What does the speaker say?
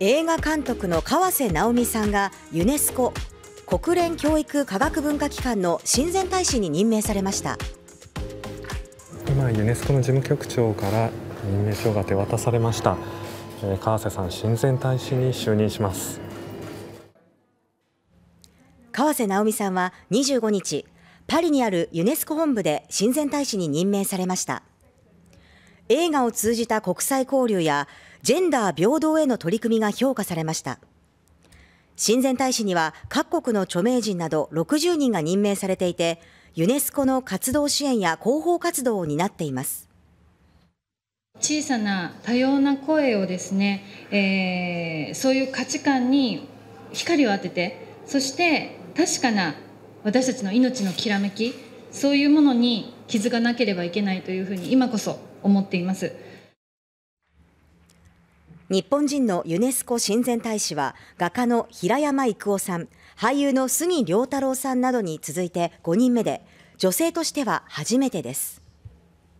映画監督の河瀬直美さんがユネスコ国連教育科学文化機関の親善大使に任命されました今ユネスコの事務局長から任命書が手渡されました、えー、川瀬さん親善大使に就任します川瀬直美さんは25日パリにあるユネスコ本部で親善大使に任命されました映画を通じた国際交流やジェンダー平等への取り組みが評価されました親善大使には各国の著名人など60人が任命されていてユネスコの活動支援や広報活動を担っています小さな多様な声をですね、えー、そういう価値観に光を当ててそして確かな私たちの命のきらめきそういうものに気づかなければいけないというふうに今こそ思っています日本人のユネスコ親善大使は画家の平山郁夫さん俳優の杉良太郎さんなどに続いて5人目で女性としては初めてです。